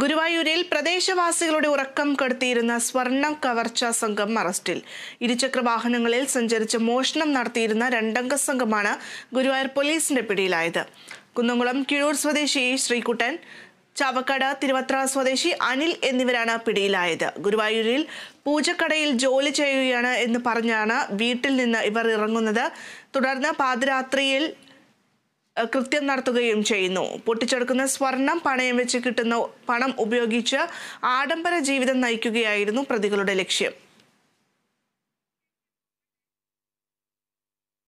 ഗുരുവായൂരിൽ പ്രദേശവാസികളുടെ ഉറക്കം കെടുത്തിയിരുന്ന സ്വർണം കവർച്ച സംഘം അറസ്റ്റിൽ ഇരുചക്ര വാഹനങ്ങളിൽ സഞ്ചരിച്ച് മോഷണം നടത്തിയിരുന്ന രണ്ടംഗ സംഘമാണ് ഗുരുവായൂർ പോലീസിന്റെ പിടിയിലായത് കുന്നംകുളം കിഴൂർ സ്വദേശി ശ്രീകുട്ടൻ ചാവക്കാട് തിരുവത്ര സ്വദേശി അനിൽ എന്നിവരാണ് പിടിയിലായത് ഗുരുവായൂരിൽ പൂജക്കടയിൽ ജോലി ചെയ്യുകയാണ് എന്ന് പറഞ്ഞാണ് വീട്ടിൽ നിന്ന് ഇവർ ഇറങ്ങുന്നത് തുടർന്ന് പാതിരാത്രിയിൽ കൃത്യം നടത്തുകയും ചെയ്യുന്നു പൊട്ടിച്ചെടുക്കുന്ന സ്വർണം പണയം വെച്ച് കിട്ടുന്ന പണം ഉപയോഗിച്ച് ആഡംബര ജീവിതം നയിക്കുകയായിരുന്നു പ്രതികളുടെ ലക്ഷ്യം